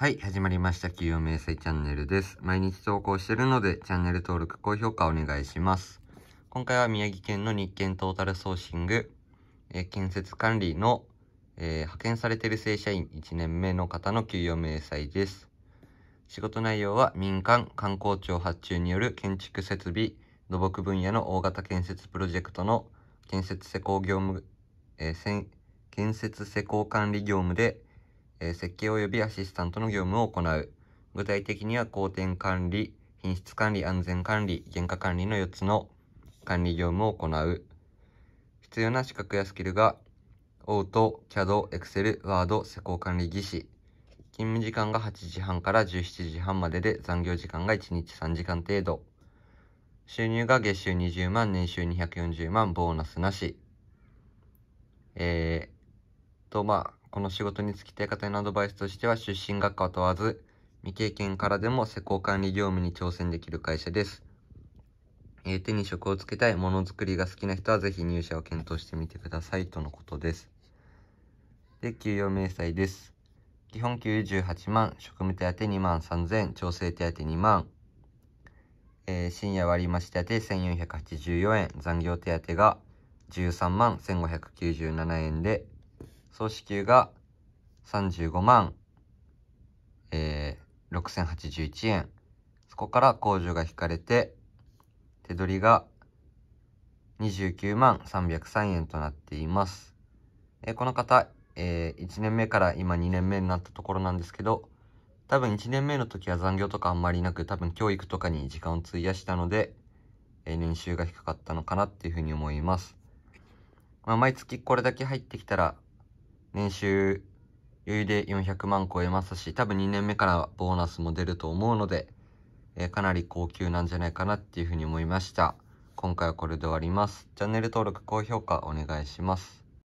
はい、始まりました。給与明細チャンネルです。毎日投稿してるので、チャンネル登録、高評価お願いします。今回は宮城県の日建トータルソーシング、えー、建設管理の、えー、派遣されている正社員1年目の方の給与明細です。仕事内容は民間、観光庁発注による建築設備、土木分野の大型建設プロジェクトの建設施工業務、えー、建設施工管理業務で、え設計及びアシスタントの業務を行う。具体的には工程管理、品質管理、安全管理、原価管理の4つの管理業務を行う。必要な資格やスキルが、オート、CAD、Excel、Word、施工管理技師。勤務時間が8時半から17時半までで残業時間が1日3時間程度。収入が月収20万、年収240万、ボーナスなし。えー、と、まあ、この仕事に就きたい方へのアドバイスとしては、出身学科を問わず、未経験からでも施工管理業務に挑戦できる会社です。えー、手に職をつけたい、ものづくりが好きな人はぜひ入社を検討してみてくださいとのことです。で、給与明細です。基本給18万、職務手当2万3000、調整手当2万、えー、深夜割増手当1484円、残業手当が13万1597円で、総支給が35万、えー、6081円。そこから控除が引かれて、手取りが29万303円となっています。えー、この方、えー、1年目から今2年目になったところなんですけど、多分1年目の時は残業とかあんまりなく、多分教育とかに時間を費やしたので、えー、年収が低かったのかなっていうふうに思います。まあ、毎月これだけ入ってきたら、年収余裕で400万超えますし、多分2年目からボーナスも出ると思うので、えー、かなり高級なんじゃないかなっていうふうに思いました。今回はこれで終わります。チャンネル登録、高評価お願いします。